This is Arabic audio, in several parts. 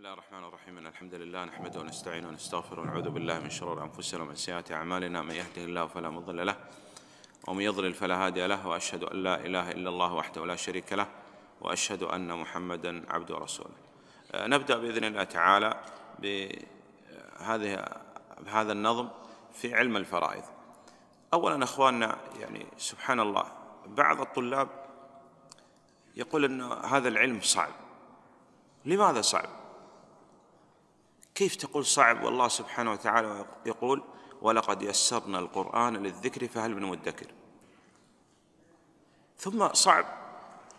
بسم الله الرحمن الرحيم الحمد لله نحمده ونستعينه ونستغفره ونعوذ بالله من شرور أنفسنا ومن سيئات أعمالنا من يهده الله فلا مضل له ومن يضلل فلا هادي له وأشهد أن لا إله إلا الله وحده لا شريك له وأشهد أن محمدا عبده ورسوله آه، نبدأ بإذن الله تعالى بهذه بهذا النظم في علم الفرائض أولا أخواننا يعني سبحان الله بعض الطلاب يقول أن هذا العلم صعب لماذا صعب؟ كيف تقول صعب والله سبحانه وتعالى يقول ولقد يسرنا القرآن للذكر فهل من مدكر ثم صعب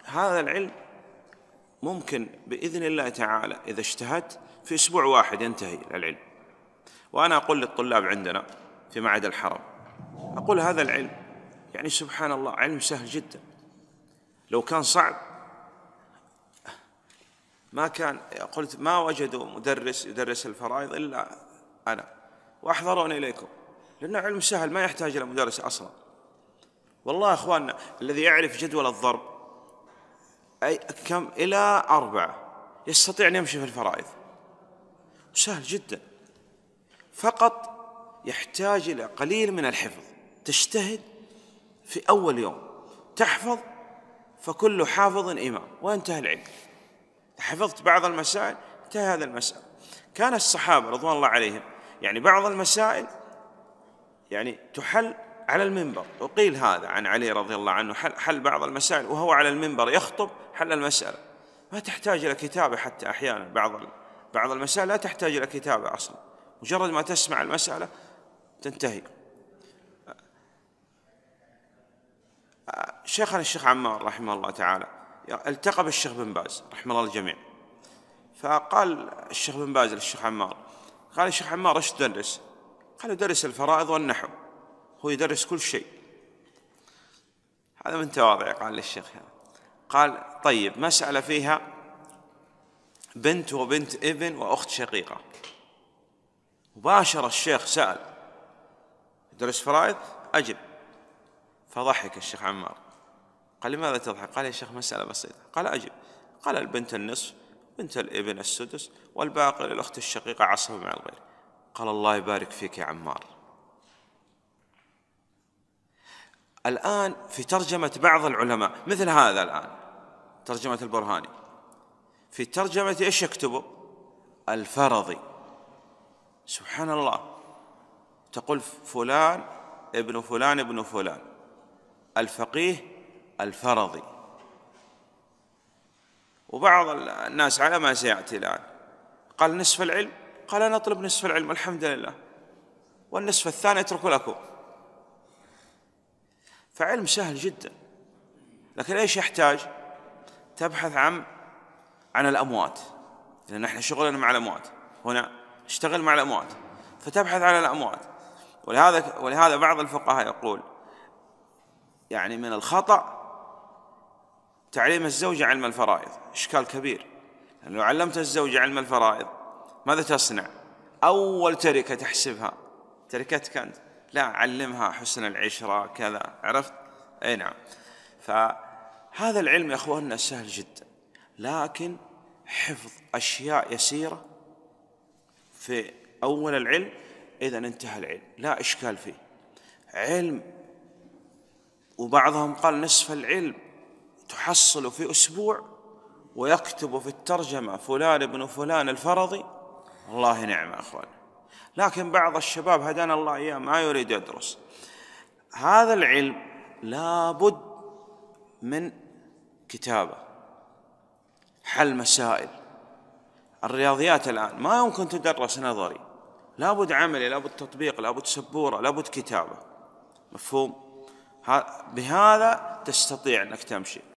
هذا العلم ممكن بإذن الله تعالى إذا اجتهدت في أسبوع واحد ينتهي العلم وأنا أقول للطلاب عندنا في معهد الحرم أقول هذا العلم يعني سبحان الله علم سهل جدا لو كان صعب ما كان قلت ما وجدوا مدرس يدرس الفرائض إلا أنا وأحضروني إليكم لأنه علم سهل ما يحتاج إلى مدرس أصلا والله يا أخواننا الذي يعرف جدول الضرب أي كم إلى أربعة يستطيع أن يمشي في الفرائض سهل جدا فقط يحتاج إلى قليل من الحفظ تجتهد في أول يوم تحفظ فكل حافظ إمام وانتهى العلم حفظت بعض المسائل انتهى هذا المسألة كان الصحابة رضوان الله عليهم يعني بعض المسائل يعني تحل على المنبر وقيل هذا عن علي رضي الله عنه حل, حل بعض المسائل وهو على المنبر يخطب حل المسألة ما تحتاج إلى كتابة حتى أحيانا بعض بعض المسائل لا تحتاج إلى كتابة أصلا مجرد ما تسمع المسألة تنتهي شيخنا الشيخ عمار رحمه الله تعالى يعني التقى بالشيخ بن باز رحمه الله الجميع فقال الشيخ بن باز للشيخ عمار قال الشيخ عمار ايش تدرس؟ قال يدرس الفرائض والنحو هو يدرس كل شيء هذا من تواضعه قال للشيخ قال طيب مسألة فيها بنت وبنت ابن وأخت شقيقة مباشرة الشيخ سأل درس فرائض أجب فضحك الشيخ عمار قال لماذا تضحك قال يا شيخ مسألة بسيطة قال أجب قال البنت النصف بنت الابن السدس والباقي للأخت الشقيقة عصبة مع الغير قال الله يبارك فيك يا عمار الآن في ترجمة بعض العلماء مثل هذا الآن ترجمة البرهاني في ترجمة إيش يكتبه الفرضي سبحان الله تقول فلان ابن فلان ابن فلان الفقيه الفرضي وبعض الناس على ما سيأتي الآن قال نصف العلم قال أنا أطلب نصف العلم الحمد لله والنصف الثاني اتركه لكم فعلم سهل جدا لكن ايش يحتاج؟ تبحث عن عن الاموات لان احنا شغلنا مع الاموات هنا اشتغل مع الاموات فتبحث عن الاموات ولهذا ولهذا بعض الفقهاء يقول يعني من الخطا تعليم الزوجة علم الفرائض إشكال كبير لأن لو علمت الزوجة علم الفرائض ماذا تصنع أول تركة تحسبها تركتك أنت لا علمها حسن العشرة كذا عرفت أي نعم فهذا العلم يا أخواننا سهل جدا لكن حفظ أشياء يسيرة في أول العلم إذا انتهى العلم لا إشكال فيه علم وبعضهم قال نصف العلم تحصل في أسبوع ويكتب في الترجمة فلان ابن فلان الفرضي والله نعم أخوان لكن بعض الشباب هدانا الله إياه ما يريد يدرس هذا العلم لابد من كتابة حل مسائل الرياضيات الآن ما يمكن تدرس نظري لابد عملي لابد تطبيق لابد سبورة لابد كتابة مفهوم بهذا تستطيع أنك تمشي